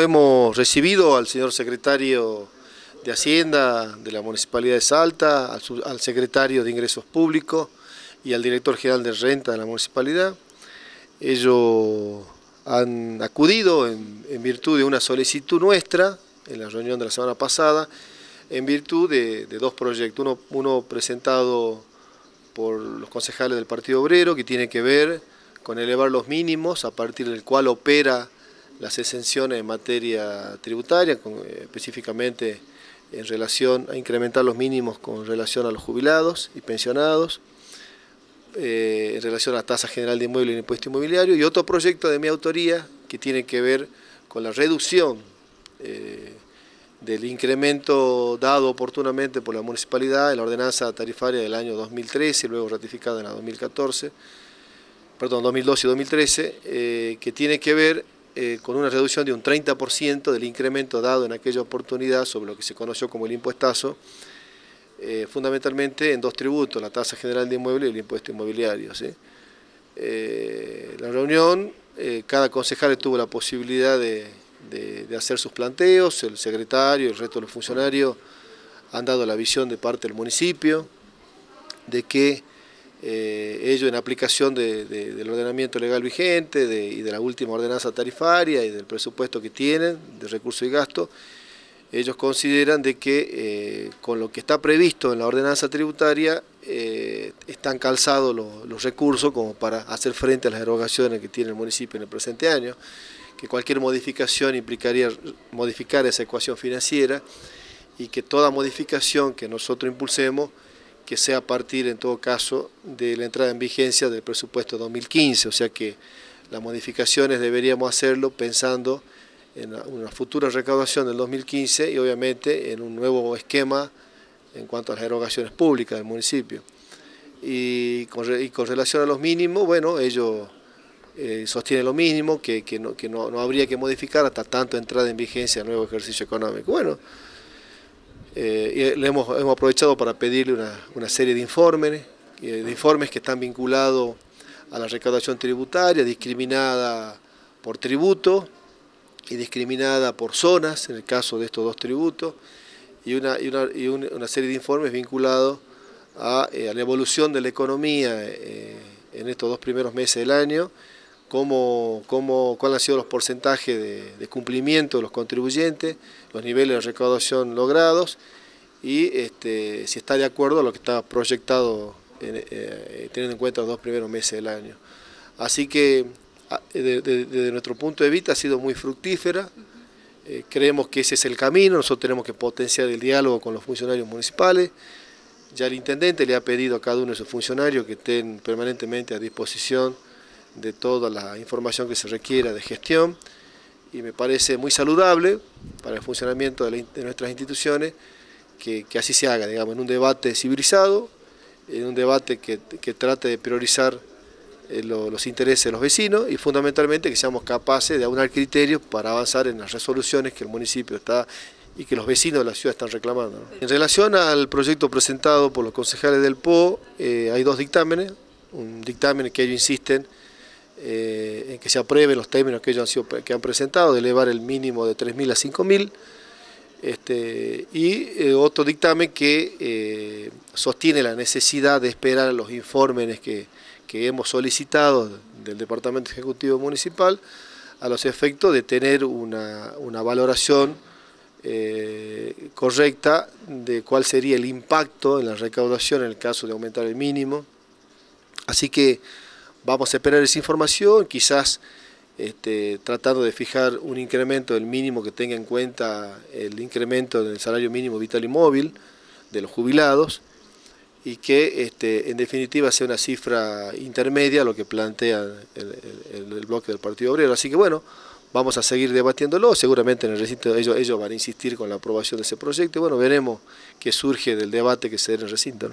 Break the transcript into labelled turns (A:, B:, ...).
A: hemos recibido al señor secretario de Hacienda de la Municipalidad de Salta, al, secretario de Ingresos Públicos y al director general de Renta de la Municipalidad. Ellos han acudido en, virtud de una solicitud nuestra en la reunión de la semana pasada, en virtud de, dos proyectos, uno presentado por los concejales del Partido Obrero, que tiene que ver con elevar los mínimos a partir del cual opera las exenciones en materia tributaria, eh, específicamente en relación a incrementar los mínimos con relación a los jubilados y pensionados, eh, en relación a la tasa general de inmueble y impuesto inmobiliario, y otro proyecto de mi autoría que tiene que ver con la reducción eh, del incremento dado oportunamente por la municipalidad en la ordenanza tarifaria del año 2013, luego ratificada en la 2014, perdón, 2012 y 2013, que tiene que ver eh, con una reducción de un 30% del incremento dado en aquella oportunidad sobre lo que se conoció como el impuestazo, eh, fundamentalmente en dos tributos, la tasa general de inmueble y el impuesto inmobiliario. Eh, la reunión, cada concejal tuvo la posibilidad de, de, hacer sus planteos, el secretario, el resto de los funcionarios han dado la visión de parte del municipio de que eh, ellos en aplicación del ordenamiento legal vigente y de la última ordenanza tarifaria y del presupuesto que tienen de recursos y gasto, ellos consideran de que eh, con lo que está previsto en la ordenanza tributaria eh, están calzados los, los, recursos como para hacer frente a las erogaciones que tiene el municipio en el presente año, que cualquier modificación implicaría modificar esa ecuación financiera y que toda modificación que nosotros impulsemos que sea a partir, en todo caso, de la entrada en vigencia del presupuesto 2015. O sea que las modificaciones deberíamos hacerlo pensando en una futura recaudación del 2015 y obviamente en un nuevo esquema en cuanto a las erogaciones públicas del municipio. Y con, relación a los mínimos, bueno, ellos eh, sostienen lo mínimo, que, no, habría que modificar hasta tanto entrada en vigencia el nuevo ejercicio económico. Bueno, eh, eh, le hemos, aprovechado para pedirle una, serie de informes, eh, de informes que están vinculados a la recaudación tributaria, discriminada por tributo y discriminada por zonas, en el caso de estos dos tributos, y una, y una, serie de informes vinculados a, la evolución de la economía en estos dos primeros meses del año cómo, cómo, cuáles han sido los porcentajes de, cumplimiento de los contribuyentes, los niveles de recaudación logrados y este, si está de acuerdo a lo que está proyectado eh, eh, teniendo en cuenta los dos primeros meses del año. Así que desde nuestro punto de vista ha sido muy fructífera, eh, creemos que ese es el camino, nosotros tenemos que potenciar el diálogo con los funcionarios municipales, ya el intendente le ha pedido a cada uno de sus funcionarios que estén permanentemente a disposición de toda la información que se requiera de gestión y me parece muy saludable para el funcionamiento de, nuestras instituciones que, así se haga, digamos, en un debate civilizado, en un debate que, trate de priorizar eh, los intereses de los vecinos y fundamentalmente que seamos capaces de aunar criterios para avanzar en las resoluciones que el municipio está y que los vecinos de la ciudad están reclamando. En relación al proyecto presentado por los concejales del PO, eh, hay dos dictámenes, un dictamen que ellos insisten eh, en que se aprueben los términos que ellos han, sido, que han presentado, de elevar el mínimo de 3.000 a 5.000, este, y eh, otro dictamen que eh, sostiene la necesidad de esperar los informes que, hemos solicitado del Departamento Ejecutivo Municipal a los efectos de tener una, valoración correcta de cuál sería el impacto en la recaudación en el caso de aumentar el mínimo. Así que Vamos a esperar esa información, quizás este, tratando de fijar un incremento del mínimo que tenga en cuenta el incremento del salario mínimo vital y móvil de los jubilados y que este, en definitiva sea una cifra intermedia lo que plantea el, bloque del Partido Obrero. Así que bueno, vamos a seguir debatiéndolo, seguramente en el recinto ellos, van a insistir con la aprobación de ese proyecto y bueno, veremos qué surge del debate que se dé en el recinto.